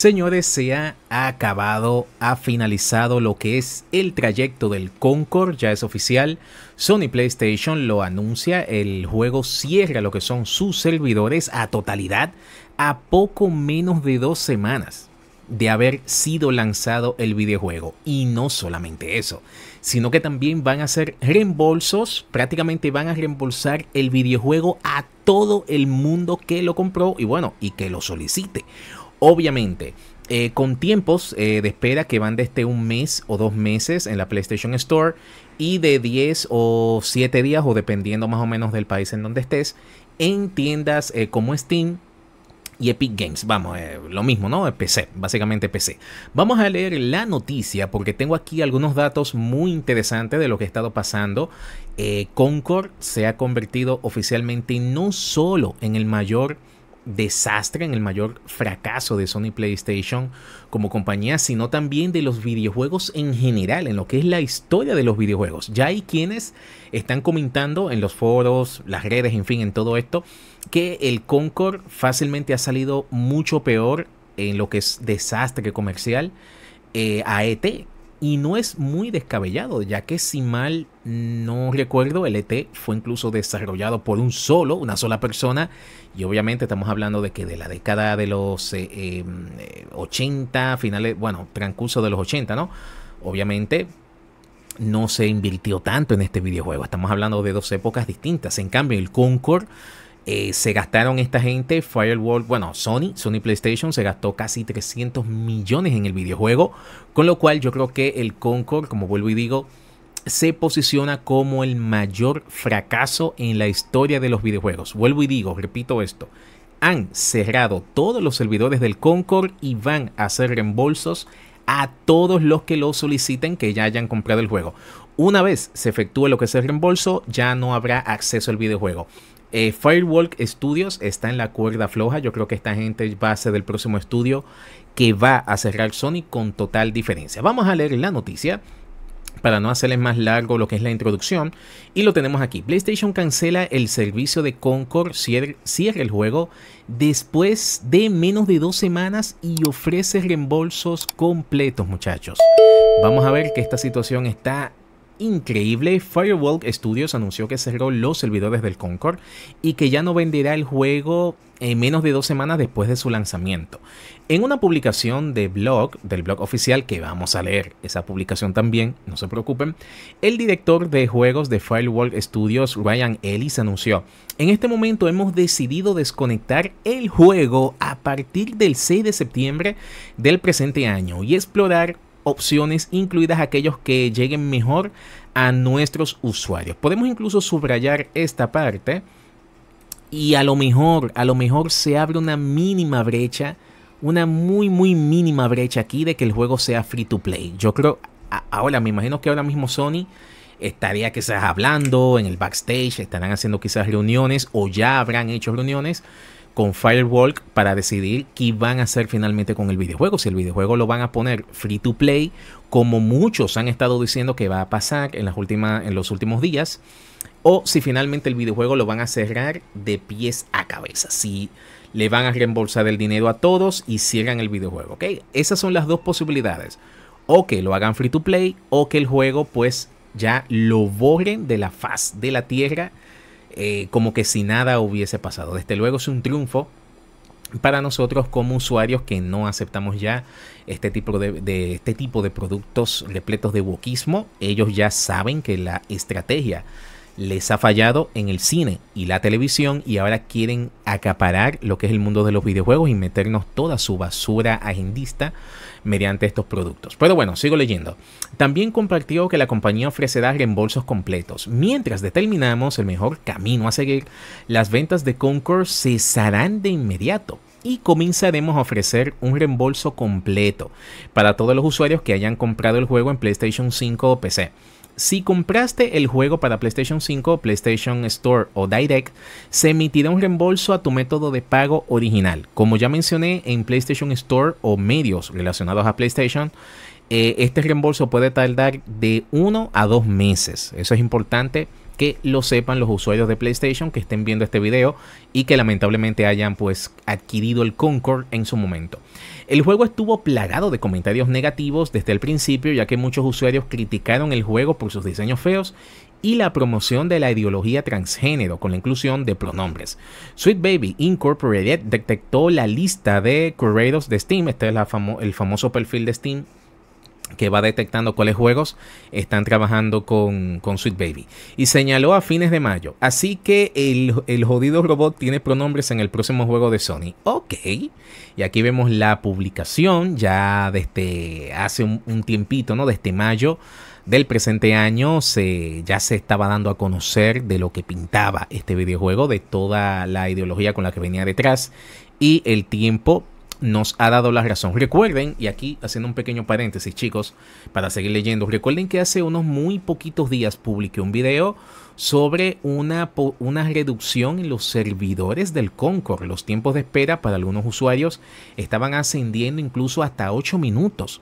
Señores, se ha acabado, ha finalizado lo que es el trayecto del Concord, ya es oficial. Sony PlayStation lo anuncia, el juego cierra lo que son sus servidores a totalidad a poco menos de dos semanas de haber sido lanzado el videojuego. Y no solamente eso, sino que también van a hacer reembolsos, prácticamente van a reembolsar el videojuego a todo el mundo que lo compró y bueno, y que lo solicite. Obviamente, eh, con tiempos eh, de espera que van desde este un mes o dos meses en la PlayStation Store y de 10 o 7 días o dependiendo más o menos del país en donde estés en tiendas eh, como Steam y Epic Games. Vamos, lo mismo, ¿no? PC, básicamente PC. Vamos a leer la noticia porque tengo aquí algunos datos muy interesantes de lo que ha estado pasando. Concord se ha convertido oficialmente no solo en el mayor desastre, en el mayor fracaso de Sony PlayStation como compañía, sino también de los videojuegos en general, en lo que es la historia de los videojuegos. Ya hay quienes están comentando en los foros, las redes, en fin, en todo esto, que el Concord fácilmente ha salido mucho peor en lo que es desastre comercial eh, a ET, y no es muy descabellado, ya que si mal no recuerdo, el ET fue incluso desarrollado por un solo, una sola persona. Y obviamente estamos hablando de que de la década de los 80, eh, em, eh, finales, bueno, transcurso de los 80, ¿no? Obviamente no se invirtió tanto en este videojuego. Estamos hablando de dos épocas distintas. En cambio, el Concord eh, se gastaron esta gente, Firewall, bueno, Sony, Sony PlayStation se gastó casi 300 millones en el videojuego, con lo cual yo creo que el Concord, como vuelvo y digo, se posiciona como el mayor fracaso en la historia de los videojuegos. Vuelvo y digo, repito esto, han cerrado todos los servidores del Concord y van a hacer reembolsos a todos los que lo soliciten que ya hayan comprado el juego. Una vez se efectúe lo que es el reembolso, ya no habrá acceso al videojuego eh, Firewalk Studios está en la cuerda floja. Yo creo que esta gente va a ser del próximo estudio que va a cerrar Sony con total diferencia. Vamos a leer la noticia para no hacerles más largo lo que es la introducción. Y lo tenemos aquí. PlayStation cancela el servicio de Concord, cierra, el juego después de menos de dos semanas y ofrece reembolsos completos, muchachos. Vamos a ver que esta situación está increíble, Firewall Studios anunció que cerró los servidores del Concord y que ya no venderá el juego en menos de dos semanas después de su lanzamiento. En una publicación de blog, del blog oficial, que vamos a leer esa publicación también, no se preocupen, el director de juegos de Firewall Studios, Ryan Ellis, anunció, en este momento hemos decidido desconectar el juego a partir del 6 de septiembre del presente año y explorar opciones, incluidas aquellos que lleguen mejor a nuestros usuarios. Podemos incluso subrayar esta parte y a lo mejor, a lo mejor se abre una mínima brecha, una muy, muy mínima brecha aquí de que el juego sea free to play. Yo creo, ahora me imagino que ahora mismo Sony estaría quizás hablando en el backstage, estarán haciendo quizás reuniones o ya habrán hecho reuniones con Firewalk para decidir qué van a hacer finalmente con el videojuego. Si el videojuego lo van a poner free to play, como muchos han estado diciendo que va a pasar en, las últimas, en los últimos días, o si finalmente el videojuego lo van a cerrar de pies a cabeza. Si le van a reembolsar el dinero a todos y cierran el videojuego. ¿ok? Esas son las dos posibilidades. O que lo hagan free to play o que el juego pues ya lo borren de la faz de la tierra eh, como que si nada hubiese pasado. Desde luego es un triunfo para nosotros como usuarios que no aceptamos ya este tipo de, de, este tipo de productos repletos de wokismo, ellos ya saben que la estrategia les ha fallado en el cine y la televisión y ahora quieren acaparar lo que es el mundo de los videojuegos y meternos toda su basura agendista mediante estos productos. Pero bueno, sigo leyendo. También compartió que la compañía ofrecerá reembolsos completos. Mientras determinamos el mejor camino a seguir, las ventas de Concord cesarán de inmediato y comenzaremos a ofrecer un reembolso completo para todos los usuarios que hayan comprado el juego en PlayStation 5 o PC. Si compraste el juego para PlayStation 5, PlayStation Store o Direct, se emitirá un reembolso a tu método de pago original. Como ya mencioné en PlayStation Store o medios relacionados a PlayStation, eh, este reembolso puede tardar de 1 a 2 meses. Eso es importante que lo sepan los usuarios de PlayStation que estén viendo este video y que lamentablemente hayan pues adquirido el Concord en su momento. El juego estuvo plagado de comentarios negativos desde el principio ya que muchos usuarios criticaron el juego por sus diseños feos y la promoción de la ideología transgénero con la inclusión de pronombres. Sweet Baby Incorporated detectó la lista de curators de Steam, este es el famoso perfil de Steam que va detectando cuáles juegos están trabajando con, Sweet Baby. Y señaló a fines de mayo. Así que el, el, jodido robot tiene pronombres en el próximo juego de Sony. Ok. Y aquí vemos la publicación ya desde hace un, tiempito, ¿no? Desde mayo del presente año se, ya se estaba dando a conocer de lo que pintaba este videojuego, de toda la ideología con la que venía detrás y el tiempo nos ha dado la razón. Recuerden, y aquí haciendo un pequeño paréntesis chicos, para seguir leyendo, recuerden que hace unos muy poquitos días publiqué un video sobre una, una reducción en los servidores del Concord. Los tiempos de espera para algunos usuarios estaban ascendiendo incluso hasta 8 minutos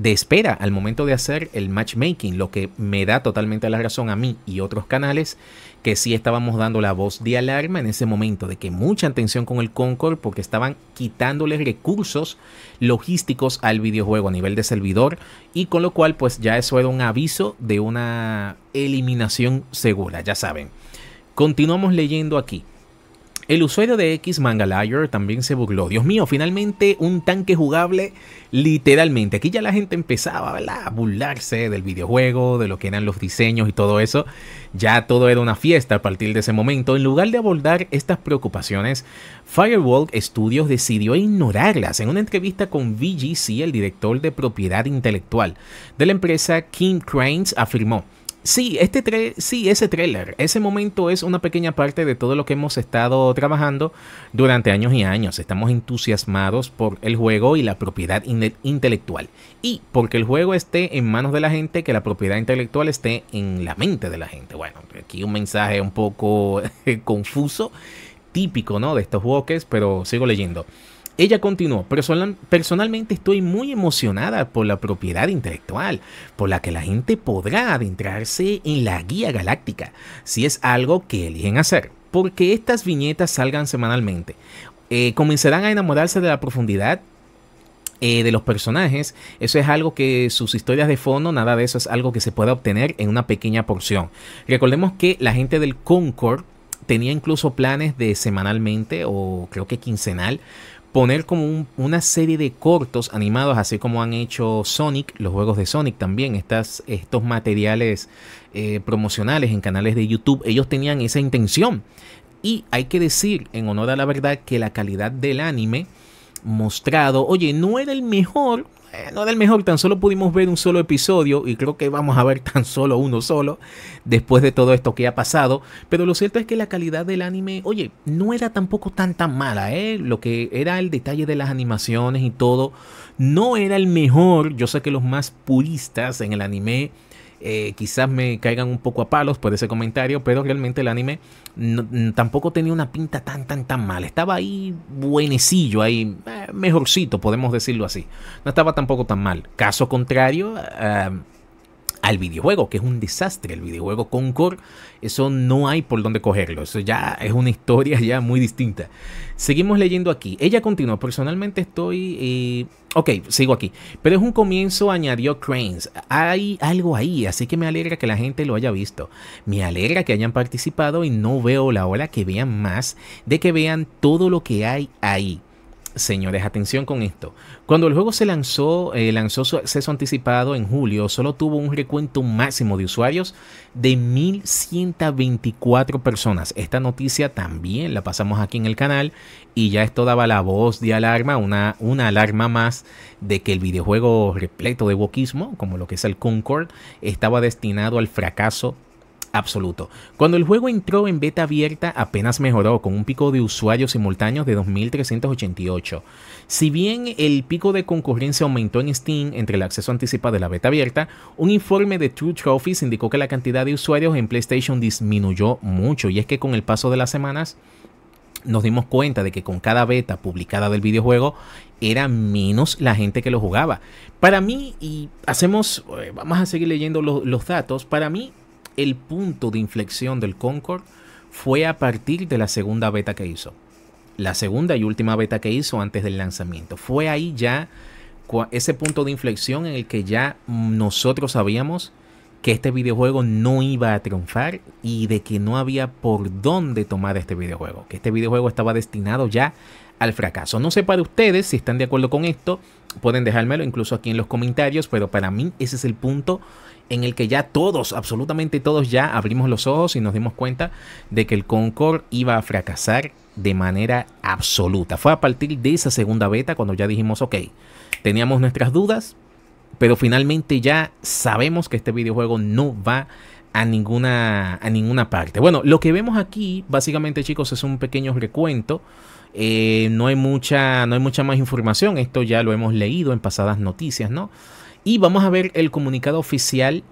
de espera al momento de hacer el matchmaking, lo que me da totalmente la razón a mí y otros canales que sí estábamos dando la voz de alarma en ese momento, de que mucha atención con el Concord porque estaban quitándole recursos logísticos al videojuego a nivel de servidor y con lo cual pues ya eso era un aviso de una eliminación segura, ya saben. Continuamos leyendo aquí. El usuario de X Mangalayer también se burló. Dios mío, finalmente un tanque jugable literalmente. Aquí ya la gente empezaba a burlarse del videojuego, de lo que eran los diseños y todo eso. Ya todo era una fiesta a partir de ese momento. En lugar de abordar estas preocupaciones, Firewall Studios decidió ignorarlas. En una entrevista con VGC, el director de propiedad intelectual de la empresa, Kim Cranes afirmó. Sí, este sí, ese trailer, ese momento es una pequeña parte de todo lo que hemos estado trabajando durante años y años. Estamos entusiasmados por el juego y la propiedad intelectual. Y porque el juego esté en manos de la gente, que la propiedad intelectual esté en la mente de la gente. Bueno, aquí un mensaje un poco confuso, típico ¿no? de estos juegos, pero sigo leyendo. Ella continuó, personalmente estoy muy emocionada por la propiedad intelectual, por la que la gente podrá adentrarse en la guía galáctica, si es algo que eligen hacer, porque estas viñetas salgan semanalmente. Eh, comenzarán a enamorarse de la profundidad eh, de los personajes, eso es algo que sus historias de fondo, nada de eso es algo que se pueda obtener en una pequeña porción. Recordemos que la gente del Concord tenía incluso planes de semanalmente o creo que quincenal poner como una serie de cortos animados, así como han hecho Sonic, los juegos de Sonic también, estas, estos materiales eh, promocionales en canales de YouTube, ellos tenían esa intención. Y hay que decir, en honor a la verdad, que la calidad del anime mostrado, oye, no era el mejor, no del mejor, tan solo pudimos ver un solo episodio y creo que vamos a ver tan solo uno solo después de todo esto que ha pasado. Pero lo cierto es que la calidad del anime, oye, no era tampoco tan tan mala, ¿eh? Lo que era el detalle de las animaciones y todo, no era el mejor. Yo sé que los más puristas en el anime eh, quizás me caigan un poco a palos por ese comentario, pero realmente el anime tampoco tenía una pinta tan, tan, tan mal. Estaba ahí buenecillo, ahí eh, mejorcito, podemos decirlo así. No estaba tampoco tan mal. Caso contrario... Eh, al videojuego, que es un desastre. El videojuego Concord, eso no hay por dónde cogerlo. Eso ya es una historia ya muy distinta. Seguimos leyendo aquí. Ella continuó, Personalmente estoy. Eh, ok, sigo aquí. Pero es un comienzo, añadió Cranes. Hay algo ahí, así que me alegra que la gente lo haya visto. Me alegra que hayan participado y no veo la hora que vean más de que vean todo lo que hay ahí. Señores, atención con esto. Cuando el juego se lanzó, eh, lanzó su acceso anticipado en julio, solo tuvo un recuento máximo de usuarios de 1.124 personas. Esta noticia también la pasamos aquí en el canal y ya esto daba la voz de alarma, una, una alarma más de que el videojuego repleto de wokismo, como lo que es el Concord, estaba destinado al fracaso absoluto. Cuando el juego entró en beta abierta apenas mejoró con un pico de usuarios simultáneos de 2.388. Si bien el pico de concurrencia aumentó en Steam entre el acceso anticipado de la beta abierta, un informe de True Trophies indicó que la cantidad de usuarios en PlayStation disminuyó mucho y es que con el paso de las semanas nos dimos cuenta de que con cada beta publicada del videojuego era menos la gente que lo jugaba. Para mí, y hacemos, eh, vamos a seguir leyendo los datos, para mí el punto de inflexión del Concorde fue a partir de la segunda beta que hizo. La segunda y última beta que hizo antes del lanzamiento. Fue ahí ya ese punto de inflexión en el que ya nosotros sabíamos que este videojuego no iba a triunfar y de que no había por dónde tomar este videojuego, que este videojuego estaba destinado ya al fracaso. No sé para ustedes si están de acuerdo con esto, pueden dejármelo incluso aquí en los comentarios, pero para mí ese es el punto en el que ya todos, absolutamente todos ya abrimos los ojos y nos dimos cuenta de que el Concorde iba a fracasar de manera absoluta. Fue a partir de esa segunda beta cuando ya dijimos, ok, teníamos nuestras dudas, pero finalmente ya sabemos que este videojuego no va a ninguna, a ninguna parte. Bueno, lo que vemos aquí, básicamente chicos, es un pequeño recuento. Eh, no, hay mucha, no hay mucha más información, esto ya lo hemos leído en pasadas noticias, ¿no? Y vamos a ver el comunicado oficial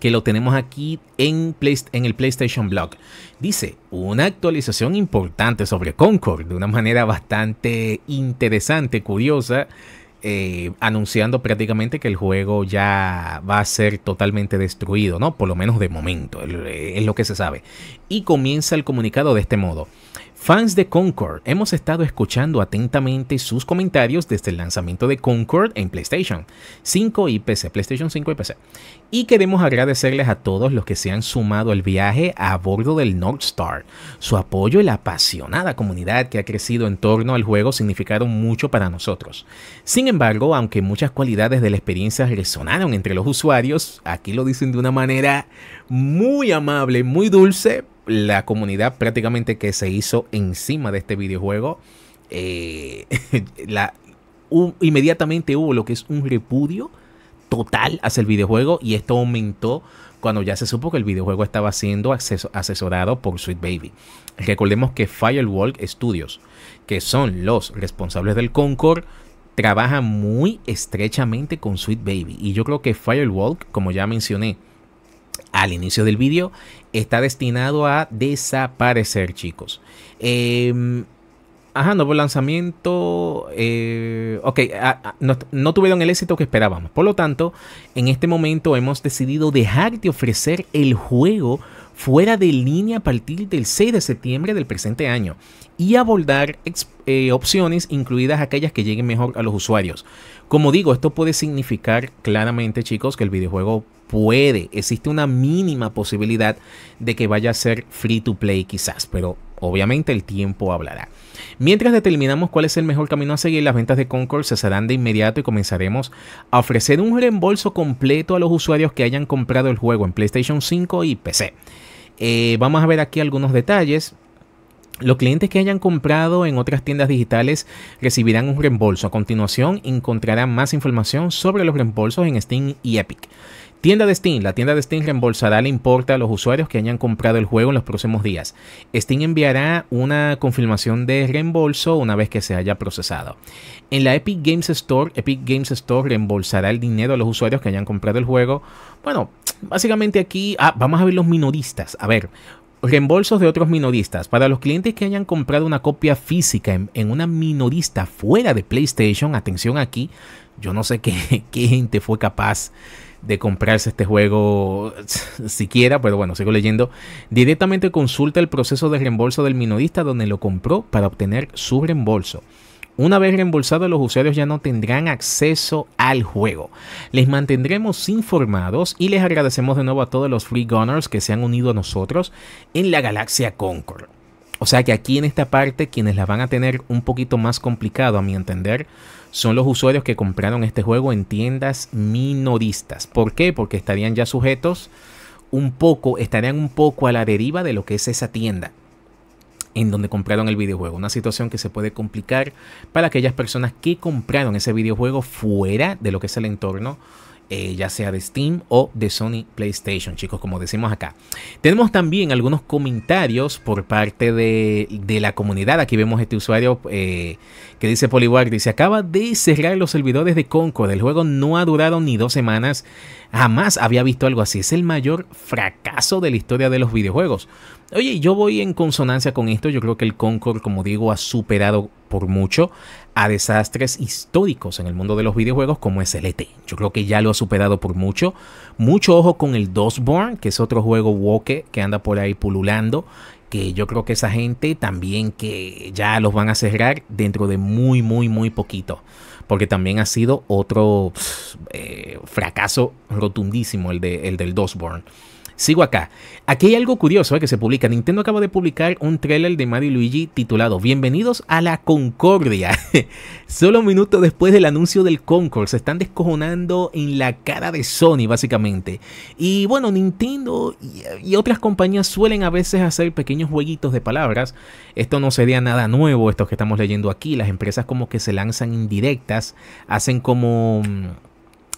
que lo tenemos aquí en, en el PlayStation Blog. Dice, una actualización importante sobre Concord, de una manera bastante interesante, curiosa, eh, anunciando prácticamente que el juego ya va a ser totalmente destruido, ¿no? Por lo menos de momento, eh, es lo que se sabe. Y comienza el comunicado de este modo. Fans de Concord, hemos estado escuchando atentamente sus comentarios desde el lanzamiento de Concord en PlayStation 5 y PC, PlayStation 5 y PC. Y queremos agradecerles a todos los que se han sumado al viaje a bordo del North Star. Su apoyo y la apasionada comunidad que ha crecido en torno al juego significaron mucho para nosotros. Sin embargo, aunque muchas cualidades de la experiencia resonaron entre los usuarios, aquí lo dicen de una manera muy amable, muy dulce, la comunidad prácticamente que se hizo encima de este videojuego, eh, inmediatamente hubo lo que es un repudio total hacia el videojuego y esto aumentó cuando ya se supo que el videojuego estaba siendo asesorado por Sweet Baby. Recordemos que Firewalk Studios, que son los responsables del Concord, trabaja muy estrechamente con Sweet Baby y yo creo que Firewalk, como ya mencioné, al inicio del vídeo está destinado a desaparecer, chicos. Em, ajá, nuevo lanzamiento. Eh, ok, ah, ah, no, tuvieron el éxito que esperábamos. Por lo tanto, en este momento hemos decidido dejar de ofrecer el juego fuera de línea a partir del 6 de septiembre del presente año y abordar eh, opciones incluidas aquellas que lleguen mejor a los usuarios. Como digo, esto puede significar claramente, chicos, que el videojuego puede, existe una mínima posibilidad de que vaya a ser free to play quizás, pero obviamente el tiempo hablará. Mientras determinamos cuál es el mejor camino a seguir, las ventas de Concord cesarán de inmediato y comenzaremos a ofrecer un reembolso completo a los usuarios que hayan comprado el juego en PlayStation 5 y PC. Eh, vamos a ver aquí algunos detalles. Los clientes que hayan comprado en otras tiendas digitales recibirán un reembolso. A continuación encontrarán más información sobre los reembolsos en Steam y Epic. Tienda de Steam. La tienda de Steam reembolsará el importa a los usuarios que hayan comprado el juego en los próximos días. Steam enviará una confirmación de reembolso una vez que se haya procesado. En la Epic Games Store, Epic Games Store reembolsará el dinero a los usuarios que hayan comprado el juego. Bueno, básicamente aquí ah, vamos a ver los minoristas. A ver, reembolsos de otros minoristas. Para los clientes que hayan comprado una copia física en, una minorista fuera de PlayStation, atención aquí, yo no sé qué gente fue capaz de comprarse este juego siquiera, pero bueno, sigo leyendo. Directamente consulta el proceso de reembolso del minorista donde lo compró para obtener su reembolso. Una vez reembolsado, los usuarios ya no tendrán acceso al juego. Les mantendremos informados y les agradecemos de nuevo a todos los Free Gunners que se han unido a nosotros en la galaxia Concord. O sea que aquí en esta parte, quienes la van a tener un poquito más complicado, a mi entender, son los usuarios que compraron este juego en tiendas minoristas. ¿Por qué? Porque estarían ya sujetos un poco, estarían un poco a la deriva de lo que es esa tienda en donde compraron el videojuego. Una situación que se puede complicar para aquellas personas que compraron ese videojuego fuera de lo que es el entorno eh, ya sea de Steam o de Sony PlayStation, chicos, como decimos acá. Tenemos también algunos comentarios por parte de, la comunidad. Aquí vemos este usuario eh, que dice Poliwag, dice, acaba de cerrar los servidores de Concord. El juego no ha durado ni dos semanas. Jamás había visto algo así. Es el mayor fracaso de la historia de los videojuegos. Oye, yo voy en consonancia con esto. Yo creo que el Concord, como digo, ha superado por mucho a desastres históricos en el mundo de los videojuegos como es el ET. Yo creo que ya lo ha superado por mucho. Mucho ojo con el Dosborn, que es otro juego woke que anda por ahí pululando. Que yo creo que esa gente también que ya los van a cerrar dentro de muy, muy, muy poquito. Porque también ha sido otro eh, fracaso rotundísimo el, de, el del Dosborn. Sigo acá. Aquí hay algo curioso eh, que se publica. Nintendo acaba de publicar un trailer de Mario Luigi titulado Bienvenidos a la Concordia. Solo un minuto después del anuncio del Concord. Se están descojonando en la cara de Sony, básicamente. Y bueno, Nintendo y, y otras compañías suelen a veces hacer pequeños jueguitos de palabras. Esto no sería nada nuevo, estos que estamos leyendo aquí. Las empresas como que se lanzan indirectas, hacen como mm,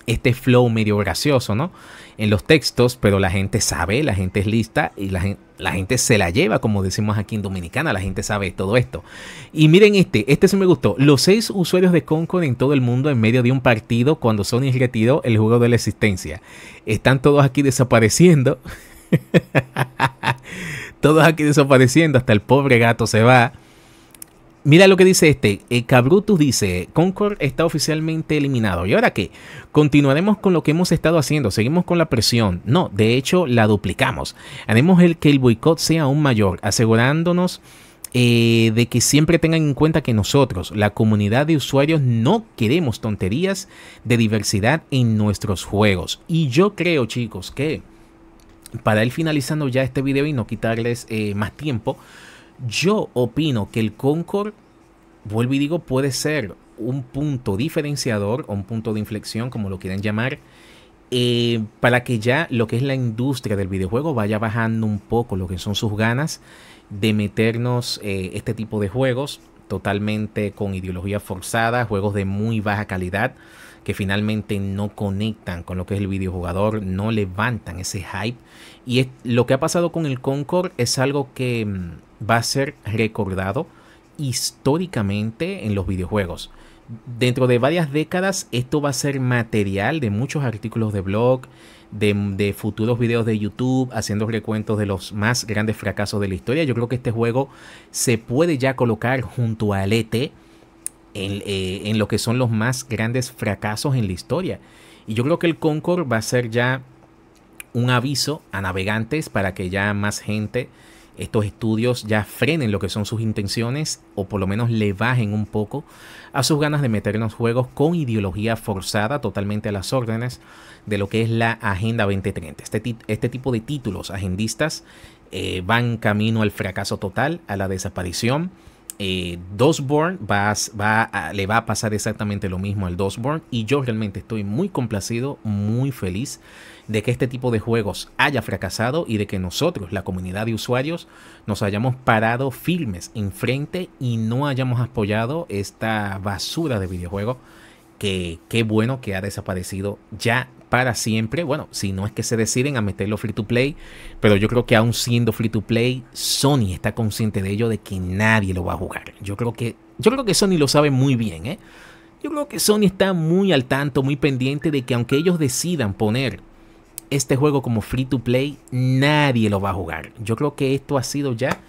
este flow medio gracioso, ¿no? En los textos, pero la gente sabe, la gente es lista y la, gente, se la lleva, como decimos aquí en Dominicana, la gente sabe todo esto. Y miren este, este se me gustó. Los seis usuarios de Concord en todo el mundo en medio de un partido cuando Sony retiró el juego de la existencia. Están todos aquí desapareciendo. todos aquí desapareciendo, hasta el pobre gato se va. Mira lo que dice este. Eh, Cabrutus dice, Concord está oficialmente eliminado. ¿Y ahora qué? Continuaremos con lo que hemos estado haciendo. Seguimos con la presión. No, de hecho la duplicamos. Haremos el que el boicot sea aún mayor, asegurándonos eh, de que siempre tengan en cuenta que nosotros, la comunidad de usuarios, no queremos tonterías de diversidad en nuestros juegos. Y yo creo, chicos, que para ir finalizando ya este video y no quitarles eh, más tiempo, yo opino que el Concord, vuelvo y digo, puede ser un punto diferenciador o un punto de inflexión, como lo quieran llamar, eh, para que ya lo que es la industria del videojuego vaya bajando un poco lo que son sus ganas de meternos eh, este tipo de juegos totalmente con ideología forzada, juegos de muy baja calidad que finalmente no conectan con lo que es el videojugador, no levantan ese hype. Y lo que ha pasado con el Concord es algo que mm, va a ser recordado históricamente en los videojuegos. Dentro de varias décadas esto va a ser material de muchos artículos de blog, de, futuros videos de YouTube haciendo recuentos de los más grandes fracasos de la historia. Yo creo que este juego se puede ya colocar junto a ET en, eh, en lo que son los más grandes fracasos en la historia. Y yo creo que el Concord va a ser ya un aviso a navegantes para que ya más gente estos estudios ya frenen lo que son sus intenciones o por lo menos le bajen un poco a sus ganas de meternos juegos con ideología forzada totalmente a las órdenes de lo que es la Agenda 2030. Este, este, tipo de títulos agendistas eh, van camino al fracaso total, a la desaparición eh, Dosborn le va a pasar exactamente lo mismo al Dosborn y yo realmente estoy muy complacido, muy feliz de que este tipo de juegos haya fracasado y de que nosotros, la comunidad de usuarios, nos hayamos parado firmes enfrente y no hayamos apoyado esta basura de videojuegos qué bueno que ha desaparecido ya para siempre. Bueno, si no es que se deciden a meterlo free to play, pero yo creo que aún siendo free to play, Sony está consciente de ello de que nadie lo va a jugar. Yo creo que yo creo que Sony lo sabe muy bien, ¿eh? Yo creo que Sony está muy al tanto, muy pendiente de que aunque ellos decidan poner este juego como free to play, nadie lo va a jugar. Yo creo que esto ha sido ya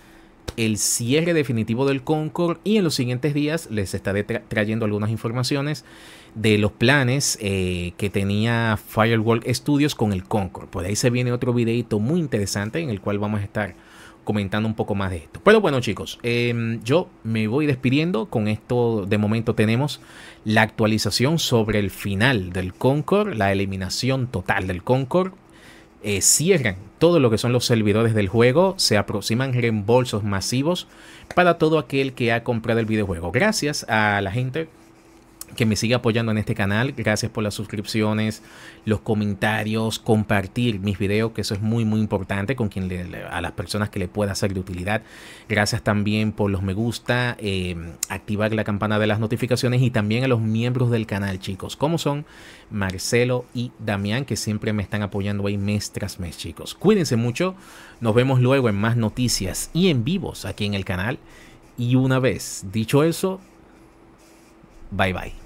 el cierre definitivo del Concord y en los siguientes días les estaré trayendo algunas informaciones de los planes eh, que tenía Firewall Studios con el Concord. Por ahí se viene otro videito muy interesante en el cual vamos a estar comentando un poco más de esto. Pero bueno chicos, em, yo me voy despidiendo. Con esto de momento tenemos la actualización sobre el final del Concord, la eliminación total del Concord eh, cierran todo lo que son los servidores del juego, se aproximan reembolsos masivos para todo aquel que ha comprado el videojuego. Gracias a la gente que me siga apoyando en este canal. Gracias por las suscripciones, los comentarios, compartir mis videos, que eso es muy muy importante con quien a las personas que le pueda ser de utilidad. Gracias también por los me gusta, eh, activar la campana de las notificaciones y también a los miembros del canal, chicos, como son Marcelo y Damián, que siempre me están apoyando ahí mes tras mes, chicos. Cuídense mucho, nos vemos luego en más noticias y en vivos aquí en el canal. Y una vez dicho eso, bye bye.